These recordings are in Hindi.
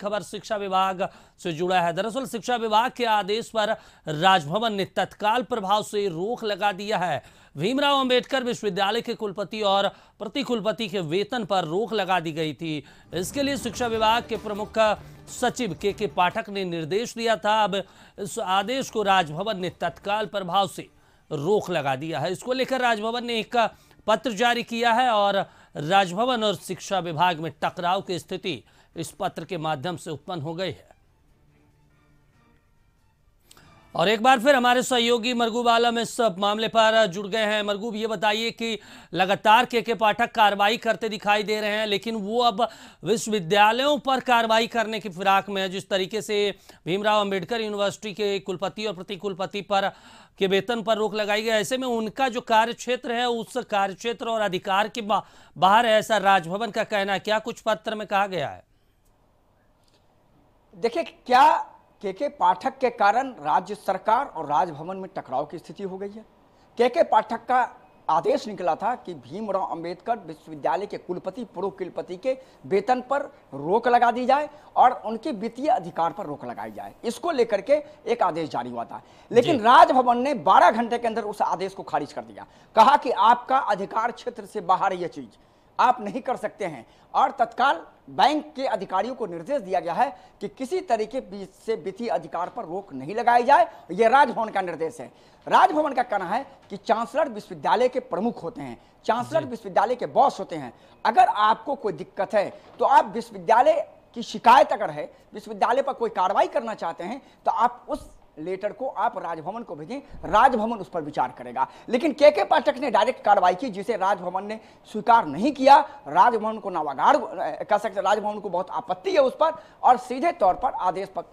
खबर शिक्षा विभाग से जुड़ा है दरअसल शिक्षा विभाग के आदेश पर राजभवन ने तत्काल प्रभाव से रोक लगा दिया है भीमराव अंबेडकर विश्वविद्यालय के कुलपति और प्रतिकुलपति के वेतन पर रोक लगा दी गई थी इसके लिए शिक्षा विभाग के प्रमुख सचिव के के पाठक ने निर्देश दिया था अब इस आदेश को राजभवन ने तत्काल प्रभाव से रोक लगा दिया है इसको लेकर राजभवन ने एक पत्र जारी किया है और राजभवन और शिक्षा विभाग में टकराव की स्थिति इस पत्र के माध्यम से उत्पन्न हो गई है और एक बार फिर हमारे सहयोगी मरगूब आलम इस मामले पर जुड़ गए हैं मरगूब ये बताइए कि लगातार के के पाठक कार्रवाई करते दिखाई दे रहे हैं लेकिन वो अब विश्वविद्यालयों पर कार्रवाई करने की फिराक में है जिस तरीके से भीमराव अंबेडकर यूनिवर्सिटी के कुलपति और प्रतिकुलपति पर के वेतन पर रोक लगाई गई ऐसे में उनका जो कार्य क्षेत्र है उस कार्य क्षेत्र और अधिकार के बाहर है ऐसा राजभवन का कहना है क्या कुछ पत्र में कहा गया है देखिए क्या के के पाठक के कारण राज्य सरकार और राजभवन में टकराव की स्थिति हो गई है के के पाठक का आदेश निकला था कि भीमराव अंबेडकर विश्वविद्यालय के कुलपति पूर्व कुलपति के वेतन पर रोक लगा दी जाए और उनके वित्तीय अधिकार पर रोक लगाई जाए इसको लेकर के एक आदेश जारी हुआ था लेकिन राजभवन ने 12 घंटे के अंदर उस आदेश को खारिज कर दिया कहा कि आपका अधिकार क्षेत्र से बाहर यह चीज़ आप नहीं कर सकते हैं और तत्काल बैंक के अधिकारियों को निर्देश दिया गया है कि किसी तरीके से वित्तीय अधिकार पर रोक नहीं लगाई जाए यह राजभवन का निर्देश है राजभवन का कहना है कि चांसलर विश्वविद्यालय के प्रमुख होते हैं चांसलर विश्वविद्यालय के बॉस होते हैं अगर आपको कोई दिक्कत है तो आप विश्वविद्यालय की शिकायत अगर है विश्वविद्यालय पर कोई कार्रवाई करना चाहते हैं तो आप उस लेटर को आप राजभवन को भेजें राजभवन उस पर विचार करेगा लेकिन के के पाठक ने डायरेक्ट कार्रवाई की जिसे राजभवन ने स्वीकार नहीं किया राजभवन को नावागार कह सकते राजभवन को बहुत आपत्ति है उस पर और सीधे तौर पर आदेश पर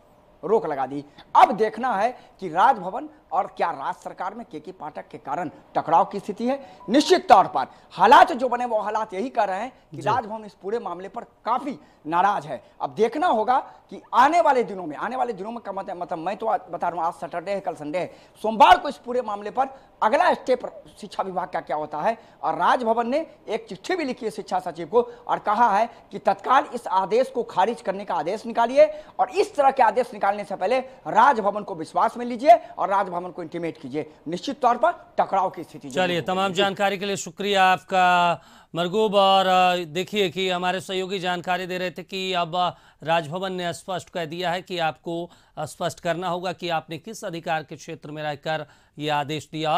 रोक लगा दी अब देखना है कि राजभवन और क्या राज्य सरकार में के के पाठक के कारण टकराव की स्थिति है निश्चित तौर पर हालात जो बने वो हालात यही कर रहे हैं कि राजभवन इस पूरे मामले पर काफी नाराज है अब देखना होगा कि आने वाले दिनों में आने वाले दिनों में का मतलब मैं तो बता रहा हूँ आज सैटरडे है कल संडे है सोमवार को इस पूरे मामले पर अगला स्टेप शिक्षा विभाग का क्या होता है और राजभवन ने एक चिट्ठी भी लिखी है शिक्षा सचिव को और कहा है कि तत्काल इस आदेश को खारिज करने का आदेश निकालिए और इस तरह के आदेश निकालने से पहले राजभवन को विश्वास में लीजिए और राजभवन आवागमन को इंटीमेट कीजिए निश्चित तौर पर टकराव की स्थिति चलिए तमाम जानकारी के लिए शुक्रिया आपका मरगूब और देखिए कि हमारे सहयोगी जानकारी दे रहे थे कि अब राजभवन ने स्पष्ट कह दिया है कि आपको स्पष्ट करना होगा कि आपने किस अधिकार के क्षेत्र में रहकर यह आदेश दिया और